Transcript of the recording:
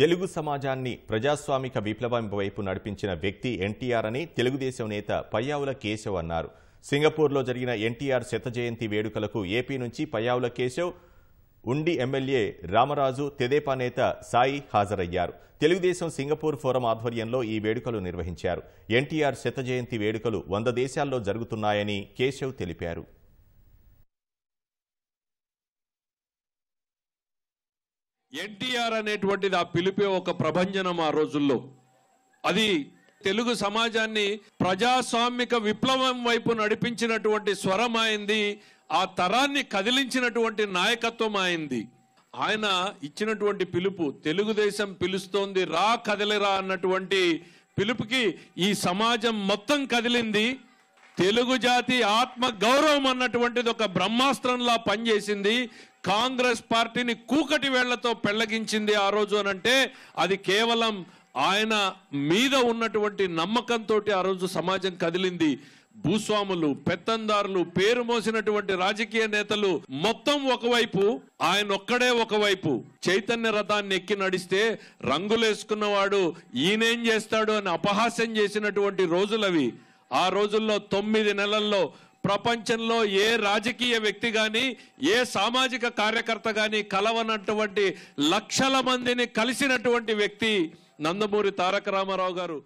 తెలుగు సమాజాన్ని ప్రజాస్వామిక విప్లవం వైపు నడిపించిన వ్యక్తి ఎన్టీఆర్ అని తెలుగుదేశం నేత పయ్యావుల కేశవ్ అన్నారు సింగపూర్లో జరిగిన ఎన్టీఆర్ శత జయంతి వేడుకలకు ఏపీ నుంచి పయ్యావుల కేశవ్ ఉండి ఎమ్మెల్యే రామరాజు తెదేపా నేత సాయి హాజరయ్యారు తెలుగుదేశం సింగపూర్ ఫోరం ఆధ్వర్యంలో ఈ వేడుకలు నిర్వహించారు ఎన్టీఆర్ శత వేడుకలు వంద దేశాల్లో జరుగుతున్నాయని కేశవ్ తెలిపారు ఎన్టీఆర్ అనేటువంటిది ఆ పిలిపే ఒక ప్రభంజనం ఆ రోజుల్లో అది తెలుగు సమాజాన్ని ప్రజాస్వామిక విప్లవం వైపు నడిపించినటువంటి స్వరం అయింది ఆ తరాన్ని కదిలించినటువంటి నాయకత్వం అయింది ఆయన ఇచ్చినటువంటి పిలుపు తెలుగుదేశం పిలుస్తోంది రా కదిలిరా అన్నటువంటి పిలుపుకి ఈ సమాజం మొత్తం కదిలింది తెలుగు జాతి ఆత్మ గౌరవం అన్నటువంటిది ఒక బ్రహ్మాస్త్రంలా పనిచేసింది కాంగ్రెస్ పార్టీని కూకటి వేళ్లతో పెళ్లగించింది ఆ రోజు అనంటే అది కేవలం ఆయన మీద ఉన్నటువంటి నమ్మకంతో ఆ రోజు సమాజం కదిలింది భూస్వాములు పెత్తందారులు పేరు మోసినటువంటి రాజకీయ నేతలు మొత్తం ఒకవైపు ఆయన ఒక్కడే ఒకవైపు చైతన్య రథాన్ని ఎక్కి నడిస్తే రంగులేసుకున్నవాడు ఈయనేం చేస్తాడు అని అపహాస్యం చేసినటువంటి రోజులవి ఆ రోజుల్లో తొమ్మిది నెలల్లో ప్రపంచంలో ఏ రాజకీయ వ్యక్తి కానీ ఏ సామాజిక కార్యకర్త కానీ కలవనటువంటి లక్షల మందిని కలిసినటువంటి వ్యక్తి నందమూరి తారక రామారావు గారు